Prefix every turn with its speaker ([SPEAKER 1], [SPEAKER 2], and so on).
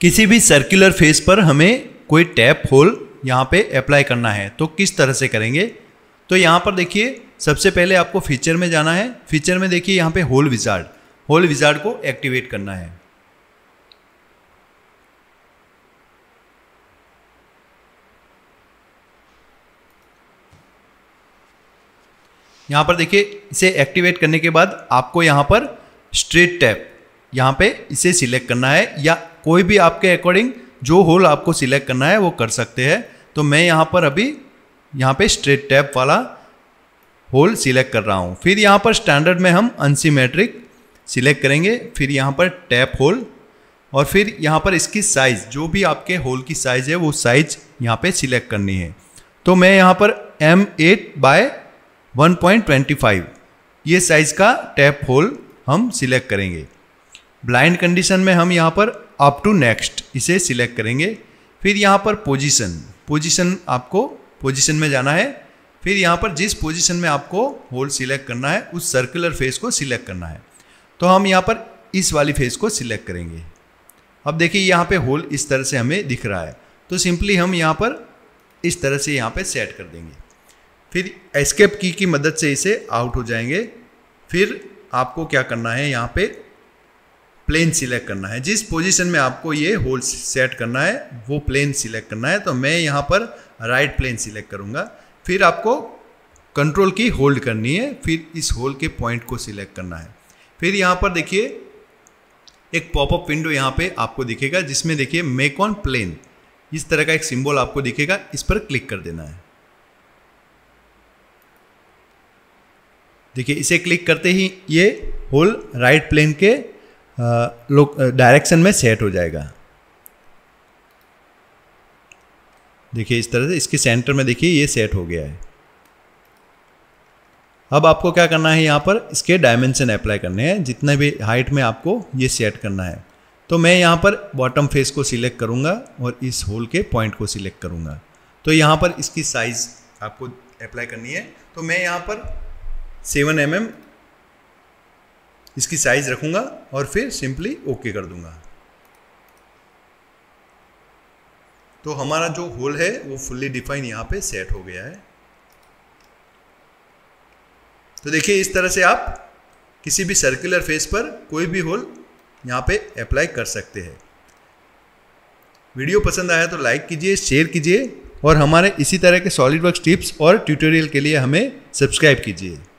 [SPEAKER 1] किसी भी circular face पर हमें कोई टैप होल यहाँ पे अप्लाई करना है तो किस तरह से करेंगे तो यहाँ पर देखिए सबसे पहले आपको फीचर में जाना है फीचर में देखिए यहाँ पे होल विजार्ड होल विजार्ड को एक्टिवेट करना है यहाँ पर देखिए इसे एक्टिवेट करने के बाद आपको यहाँ पर स्ट्रेट टैप यहाँ पे इसे सिलेक्ट करना है या कोई भी आपके अकॉर्डिंग जो होल आपको सिलेक्ट करना है वो कर सकते हैं तो मैं यहाँ पर अभी यहाँ पे स्ट्रेट टैप वाला होल सिलेक्ट कर रहा हूँ फिर यहाँ पर स्टैंडर्ड में हम अनसीमेट्रिक सिलेक्ट करेंगे फिर यहाँ पर टैप होल और फिर यहाँ पर इसकी साइज़ जो भी आपके होल की साइज़ है वो साइज़ यहाँ पे सिलेक्ट करनी है तो मैं यहाँ पर M eight by one point twenty five ये साइज़ का टैप होल हम सिलेक्ट करेंगे ब्लाइंड कंडीशन में हम यहाँ पर अप टू नेक्स्ट इसे सिलेक्ट करेंगे फिर यहाँ पर पोजीशन पोजीशन आपको पोजीशन में जाना है फिर यहाँ पर जिस पोजीशन में आपको होल सिलेक्ट करना है उस सर्कुलर फेस को सिलेक्ट करना है तो हम यहाँ पर इस वाली फेस को सिलेक्ट करेंगे अब देखिए यहाँ पे होल इस तरह से हमें दिख रहा है तो सिंपली हम यहाँ पर इस तरह से यहाँ पे सेट कर देंगे फिर एस्केप की की मदद से इसे आउट हो जाएंगे फिर आपको क्या करना है यहाँ पे प्लेन सिलेक्ट करना है जिस पोजीशन में आपको ये होल सेट करना है वो प्लेन सिलेक्ट करना है तो मैं यहाँ पर राइट प्लेन सिलेक्ट करूँगा फिर आपको कंट्रोल की होल्ड करनी है फिर इस होल के पॉइंट को सिलेक्ट करना है फिर यहाँ पर देखिए एक पॉपअप विंडो यहाँ पे आपको दिखेगा जिसमें देखिए मेक ऑन प्लेन इस तरह का एक सिंबल आपको दिखेगा इस पर क्लिक कर देना है देखिए इसे क्लिक करते ही ये होल राइट प्लेन के लोग डायरेक्शन में सेट हो जाएगा देखिए इस तरह से इसके सेंटर में देखिए ये सेट हो गया है अब आपको क्या करना है यहाँ पर इसके डायमेंशन अप्लाई करने हैं जितने भी हाइट में आपको ये सेट करना है तो मैं यहाँ पर बॉटम फेस को सिलेक्ट करूँगा और इस होल के पॉइंट को सिलेक्ट करूँगा तो यहाँ पर इसकी साइज़ आपको अप्लाई करनी है तो मैं यहाँ पर सेवन एम mm इसकी साइज़ रखूंगा और फिर सिंपली ओके कर दूंगा तो हमारा जो होल है वो फुल्ली डिफाइन यहाँ पे सेट हो गया है तो देखिए इस तरह से आप किसी भी सर्कुलर फेस पर कोई भी होल यहाँ पे अप्लाई कर सकते हैं वीडियो पसंद आया तो लाइक कीजिए शेयर कीजिए और हमारे इसी तरह के सॉलिड वर्क टिप्स और ट्यूटोरियल के लिए हमें सब्सक्राइब कीजिए